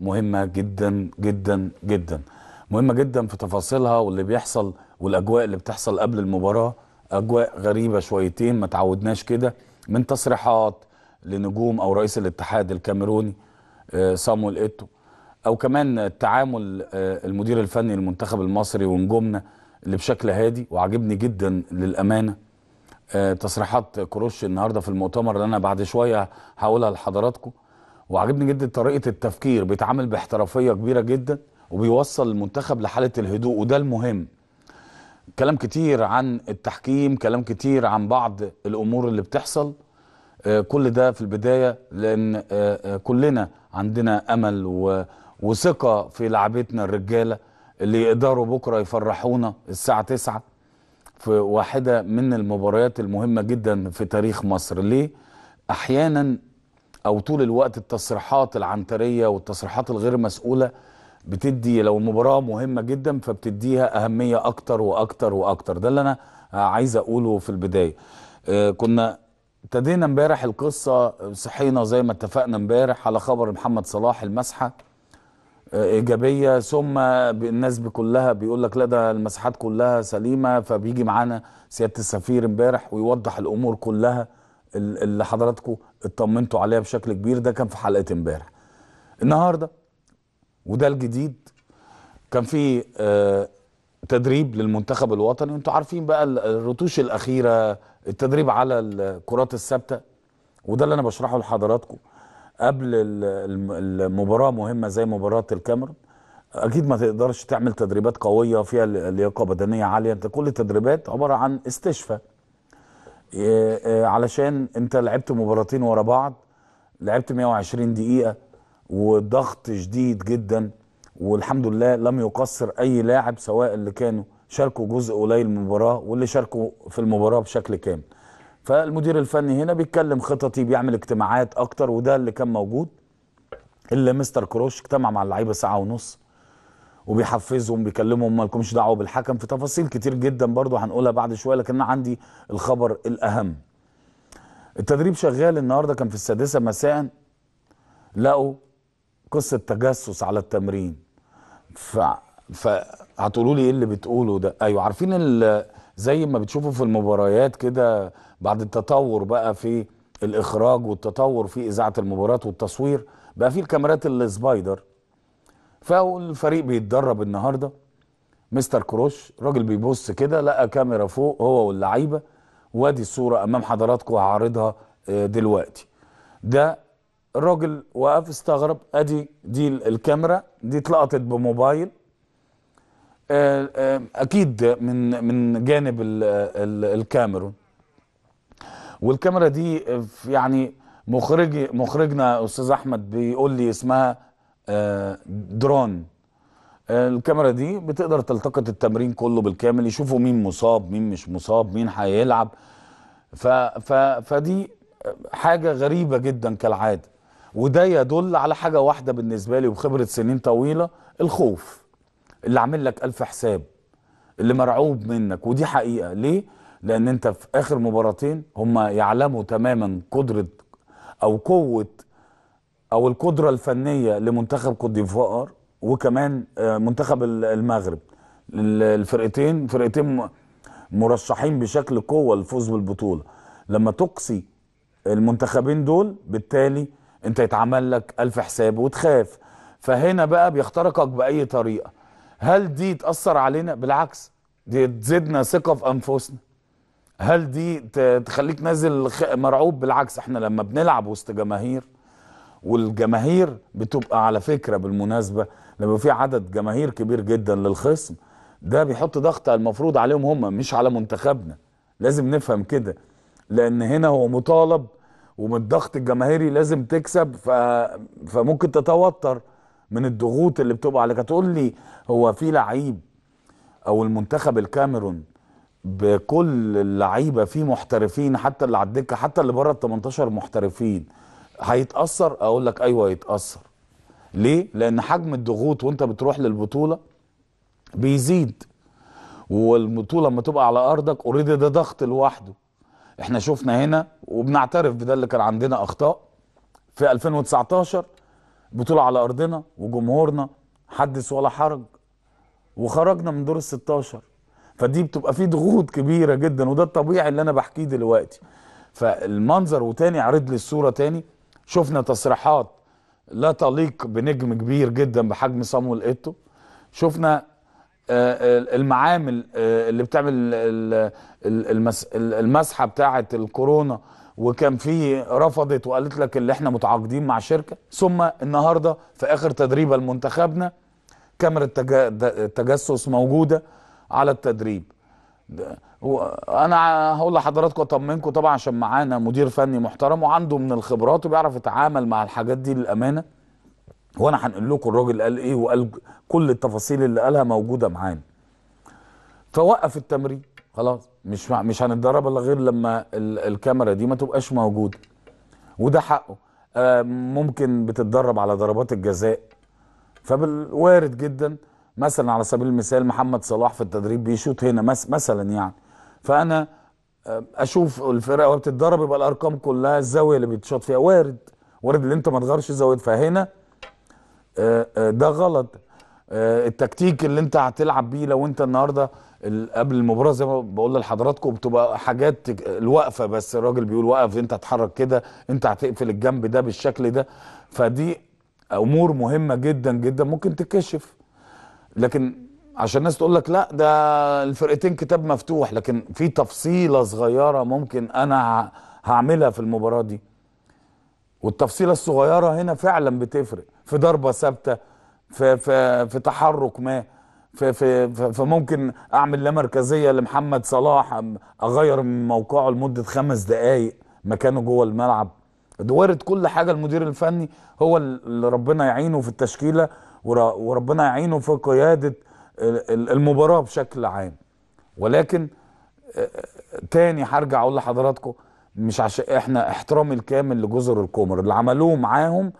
مهمة جدا جدا جدا مهمة جدا في تفاصيلها واللي بيحصل والأجواء اللي بتحصل قبل المباراة أجواء غريبة شويتين ما تعودناش كده من تصريحات لنجوم أو رئيس الاتحاد الكاميروني صامويل آه، إيتو أو كمان تعامل آه، المدير الفني للمنتخب المصري ونجومنا اللي بشكل هادي وعجبني جدا للأمانة آه، تصريحات كروش النهاردة في المؤتمر اللي أنا بعد شوية هقولها لحضراتكم وعجبني جدا طريقه التفكير بيتعامل باحترافيه كبيره جدا وبيوصل المنتخب لحاله الهدوء وده المهم كلام كتير عن التحكيم كلام كتير عن بعض الامور اللي بتحصل آه، كل ده في البدايه لان آه، آه، كلنا عندنا امل وثقه في لعبتنا الرجاله اللي يقدروا بكره يفرحونا الساعه 9 في واحده من المباريات المهمه جدا في تاريخ مصر ليه احيانا او طول الوقت التصريحات العنتريه والتصريحات الغير مسؤوله بتدي لو المباراه مهمه جدا فبتديها اهميه اكتر واكتر واكتر ده اللي انا آه، عايز اقوله في البدايه آه، كنا ابتدينا امبارح القصه صحينا زي ما اتفقنا امبارح على خبر محمد صلاح المسحه آه، ايجابيه ثم الناس كلها بيقول لك لا ده المسحات كلها سليمه فبيجي معانا سياده السفير امبارح ويوضح الامور كلها اللي حضراتكم اطمنتوا عليها بشكل كبير ده كان في حلقه امبارح النهارده وده الجديد كان في آه تدريب للمنتخب الوطني انتوا عارفين بقى الرتوش الاخيره التدريب على الكرات الثابته وده اللي انا بشرحه لحضراتكم قبل المباراه مهمه زي مباراه الكاميرون اكيد ما تقدرش تعمل تدريبات قويه فيها لياقه بدنيه عاليه انت كل التدريبات عباره عن استشفاء آه، آه، علشان انت لعبت مباراتين ورا بعض لعبت 120 دقيقه وضغط شديد جدا والحمد لله لم يقصر اي لاعب سواء اللي كانوا شاركوا جزء قليل من المباراه واللي شاركوا في المباراه بشكل كامل فالمدير الفني هنا بيتكلم خططي بيعمل اجتماعات اكتر وده اللي كان موجود اللي مستر كروش اجتمع مع اللعيبه ساعه ونص وبيحفزهم بيكلمهم مالكمش دعوه بالحكم في تفاصيل كتير جدا برضو هنقولها بعد شويه لكن انا عندي الخبر الاهم التدريب شغال النهارده كان في السادسه مساء لقوا قصه تجسس على التمرين ف فهتقولوا لي ايه اللي بتقوله ده ايوه عارفين ال... زي ما بتشوفوا في المباريات كده بعد التطور بقى في الاخراج والتطور في اذاعه المباراه والتصوير بقى في الكاميرات السبايدر فهو الفريق بيتدرب النهارده مستر كروش راجل بيبص كده لقى كاميرا فوق هو واللعيبه وادي الصوره امام حضراتكم هعرضها آه، دلوقتي ده الراجل وقف استغرب ادي دي الكاميرا دي اتلقطت بموبايل آه، آه، اكيد من من جانب الكاميرون والكاميرا دي يعني مخرجي مخرجنا استاذ احمد بيقول لي اسمها آه، درون آه، الكاميرا دي بتقدر تلتقط التمرين كله بالكامل يشوفوا مين مصاب مين مش مصاب مين هيلعب ف ف فدي حاجه غريبه جدا كالعاده وده يدل على حاجه واحده بالنسبه لي وخبره سنين طويله الخوف اللي عامل لك الف حساب اللي مرعوب منك ودي حقيقه ليه لان انت في اخر مباراتين هم يعلموا تماما قدره او قوه او القدره الفنيه لمنتخب كوت ديفوار وكمان آه، منتخب المغرب الفرقتين فرقتين مرشحين بشكل قوه للفوز بالبطوله لما تقصي المنتخبين دول بالتالي انت يتعمل لك الف حساب وتخاف فهنا بقى بيخترقك باي طريقه هل دي تاثر علينا بالعكس دي تزيدنا ثقه في انفسنا هل دي تخليك نازل مرعوب بالعكس احنا لما بنلعب وسط جماهير والجماهير بتبقى على فكره بالمناسبه لما في عدد جماهير كبير جدا للخصم ده بيحط ضغط المفروض عليهم هم مش على منتخبنا لازم نفهم كده لان هنا هو مطالب ومن الضغط الجماهيري لازم تكسب ف... فممكن تتوتر من الضغوط اللي بتبقى عليك هتقول لي هو في لعيب او المنتخب الكاميرون بكل اللعيبه فيه محترفين حتى اللي على الدكه حتى اللي بره ال 18 محترفين هيتاثر اقول لك ايوه هيتاثر ليه لان حجم الضغوط وانت بتروح للبطوله بيزيد والبطوله لما تبقى على ارضك اوريدي ده ضغط لوحده احنا شفنا هنا وبنعترف بده اللي كان عندنا اخطاء في 2019 بطوله على ارضنا وجمهورنا حدث ولا حرج وخرجنا من دور ال 16 فدي بتبقى فيه ضغوط كبيره جدا وده الطبيعي اللي انا بحكيه دلوقتي فالمنظر وتاني عرض لي الصوره تاني شفنا تصريحات لا تليق بنجم كبير جدا بحجم صامويل ايتو شفنا آه، المعامل آه، اللي بتعمل المسحه بتاعه الكورونا وكان في رفضت وقالت لك اللي احنا متعاقدين مع شركه ثم النهارده في اخر تدريبه لمنتخبنا كاميرا التجسس موجوده على التدريب انا هقول لحضراتكم اطمنكم طبعا عشان معانا مدير فني محترم وعنده من الخبرات وبيعرف يتعامل مع الحاجات دي للامانه وانا هنقول لكم الراجل قال ايه وقال كل التفاصيل اللي قالها موجوده معانا فوقف التمرين خلاص مش مش هنتدرب الا غير لما الكاميرا دي ما تبقاش موجوده وده حقه آه، ممكن بتتدرب على ضربات الجزاء فبالوارد جدا مثلا على سبيل المثال محمد صلاح في التدريب بيشوط هنا مثلا يعني فانا آه، اشوف الفرقه وهي بتتدرب يبقى الارقام كلها الزاويه اللي بتشوط فيها وارد وارد ان انت ما تغيرش الزاويه فهنا آه، آه، ده غلط التكتيك اللي انت هتلعب بيه لو انت النهارده قبل المباراه زي ما بقول لحضراتكم بتبقى حاجات الوقفه بس الراجل بيقول وقف انت اتحرك كده انت هتقفل الجنب ده بالشكل ده فدي امور مهمه جدا جدا ممكن تتكشف لكن عشان الناس تقول لك لا ده الفرقتين كتاب مفتوح لكن في تفصيله صغيره ممكن انا هعملها في المباراه دي والتفصيله الصغيره هنا فعلا بتفرق في ضربه ثابته في في في تحرك ما في في فممكن اعمل لا مركزيه لمحمد صلاح اغير من موقعه لمده خمس دقائق مكانه جوه الملعب وارد كل حاجه المدير الفني هو اللي ربنا يعينه في التشكيله وربنا يعينه في قياده المباراه بشكل عام ولكن آه، آه، تاني هرجع اقول لحضراتكم مش عشان احنا احترامي الكامل لجزر القمر اللي عملوه معاهم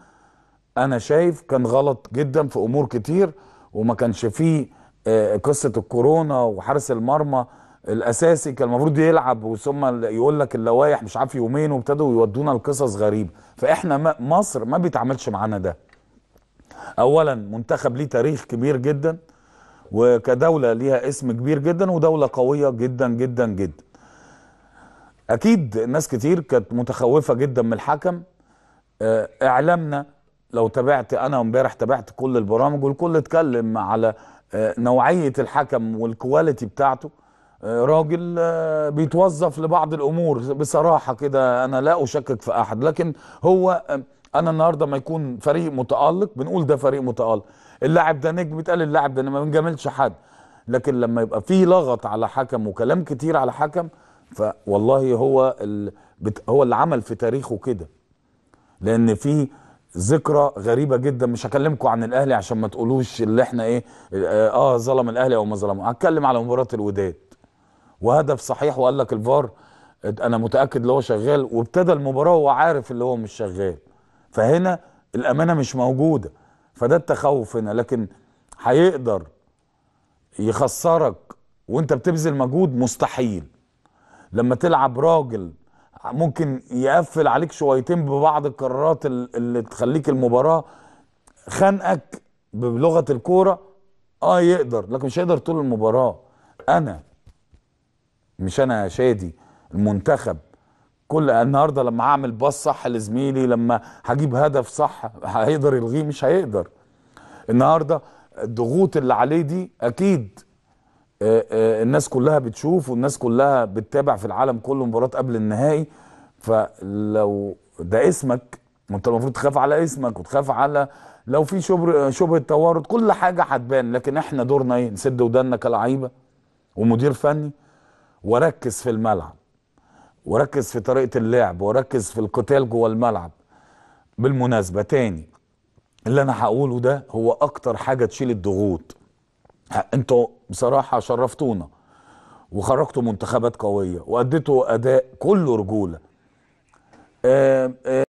انا شايف كان غلط جدا في امور كتير وما كانش فيه آه، قصه الكورونا وحارس المرمى الاساسي كان المفروض يلعب وثم يقول لك اللوايح مش عارف يومين وابتدوا يودونا لقصص غريبه فاحنا مصر ما بيتعاملش معانا ده اولا منتخب ليه تاريخ كبير جدا وكدوله ليها اسم كبير جدا ودوله قويه جدا جدا جدا اكيد ناس كتير كانت متخوفه جدا من الحكم آه، اعلامنا لو تابعت انا امبارح تابعت كل البرامج والكل اتكلم على آه، نوعيه الحكم والكواليتي بتاعته آه، راجل بيتوظف لبعض الامور بصراحه كده انا لا اشكك في احد لكن هو انا النهارده ما يكون فريق متالق بنقول ده فريق متالق اللاعب ده نجم اتقال اللاعب ده انا ما بنجاملش حد لكن لما يبقى في لغط على حكم وكلام كتير على حكم فوالله هو ال... بت... هو اللي عمل في تاريخه كده لان في ذكرى غريبه جدا مش هكلمكم عن الاهلي عشان ما تقولوش اللي احنا ايه آه،, اه ظلم الاهلي او ما ظلمه هتكلم على مباراه الوداد وهدف صحيح وقال لك الفار انا متاكد اللي هو شغال وابتدى المباراه وهو عارف اللي هو مش شغال فهنا الامانه مش موجوده فده التخوف هنا لكن هيقدر يخسرك وانت بتبذل مجهود مستحيل لما تلعب راجل ممكن يقفل عليك شويتين ببعض القرارات اللي تخليك المباراه خانقك بلغه الكوره اه يقدر لكن مش هيقدر طول المباراه انا مش انا يا شادي المنتخب كل النهارده لما هعمل باص صح لزميلي لما هجيب هدف صح هيقدر يلغيه مش هيقدر النهارده الضغوط اللي عليه دي اكيد آه، آه، الناس كلها بتشوف والناس كلها بتتابع في العالم كله مباراه قبل النهائي فلو ده اسمك وانت انت المفروض تخاف على اسمك وتخاف على لو في شبه شبهه كل حاجه هتبان لكن احنا دورنا ايه نسد ودنا كلعيبه ومدير فني واركز في الملعب وركز في طريقه اللعب وركز في القتال جوه الملعب بالمناسبه تاني اللي انا هقوله ده هو اكتر حاجه تشيل الضغوط انتوا بصراحه شرفتونا وخرجتوا منتخبات قويه واديتوا اداء كله رجوله آآ آه، آآ آه،